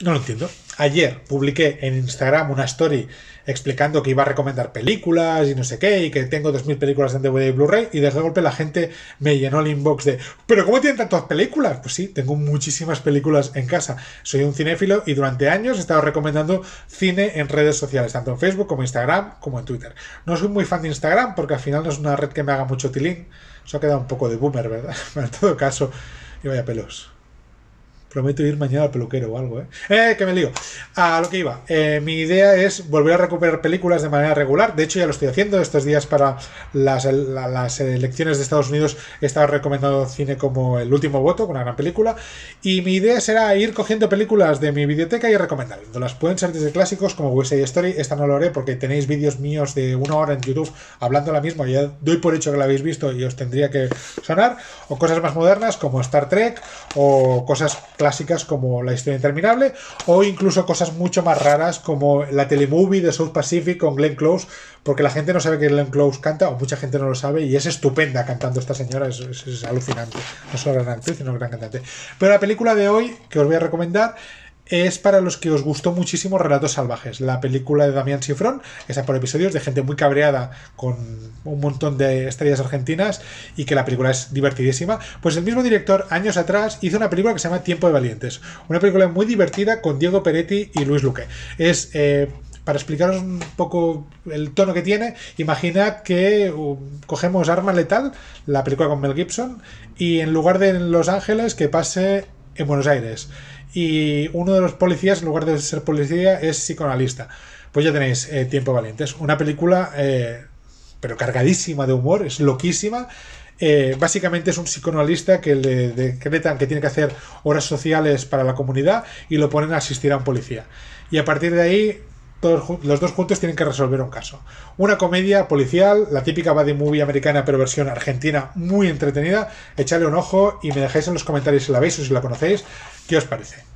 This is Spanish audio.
No lo entiendo. Ayer publiqué en Instagram una story explicando que iba a recomendar películas y no sé qué, y que tengo 2.000 películas en DVD y Blu-ray, y de golpe la gente me llenó el inbox de, ¿pero cómo tienen tantas películas? Pues sí, tengo muchísimas películas en casa. Soy un cinéfilo y durante años he estado recomendando cine en redes sociales, tanto en Facebook como en Instagram como en Twitter. No soy muy fan de Instagram porque al final no es una red que me haga mucho tilín. Eso ha quedado un poco de boomer, ¿verdad? Pero en todo caso, y vaya pelos. Prometo ir mañana al peluquero o algo, ¿eh? ¡Eh, que me lío! A lo que iba. Eh, mi idea es volver a recuperar películas de manera regular. De hecho, ya lo estoy haciendo. Estos días para las, elecciones de Estados Unidos he estado recomendando cine como El Último Voto, una gran película. Y mi idea será ir cogiendo películas de mi biblioteca y recomendándolas. Pueden ser desde clásicos como West Story. Esta no lo haré porque tenéis vídeos míos de una hora en YouTube hablando la misma. Ya doy por hecho que la habéis visto y os tendría que sonar. O cosas más modernas como Star Trek o cosas clásicas como La historia interminable o incluso cosas mucho más raras como la telemovie de South Pacific con Glenn Close, porque la gente no sabe que Glenn Close canta o mucha gente no lo sabe y es estupenda cantando esta señora, es, alucinante. No solo gran actriz, sino gran cantante. Pero la película de hoy que os voy a recomendar es para los que os gustó muchísimo Relatos Salvajes, la película de Damián Cifrón, esa por episodios de gente muy cabreada con un montón de estrellas argentinas y que la película es divertidísima. Pues el mismo director, años atrás, hizo una película que se llama Tiempo de Valientes, una película muy divertida con Diego Peretti y Luis Luque. Es. Eh, para explicaros un poco el tono que tiene, imaginad que uh, cogemos Arma Letal, la película con Mel Gibson, y en lugar de Los Ángeles, que pase en Buenos Aires. Y uno de los policías, en lugar de ser policía, es psicoanalista. Pues ya tenéis eh, Tiempo Valiente. Es una película, eh, pero cargadísima de humor, es loquísima. Eh, básicamente es un psicoanalista que le decretan que tiene que hacer horas sociales para la comunidad y lo ponen a asistir a un policía. Y a partir de ahí los dos juntos tienen que resolver un caso. Una comedia policial, la típica body movie americana pero versión argentina, muy entretenida. Echadle un ojo y me dejáis en los comentarios si la veis o si la conocéis. ¿Qué os parece?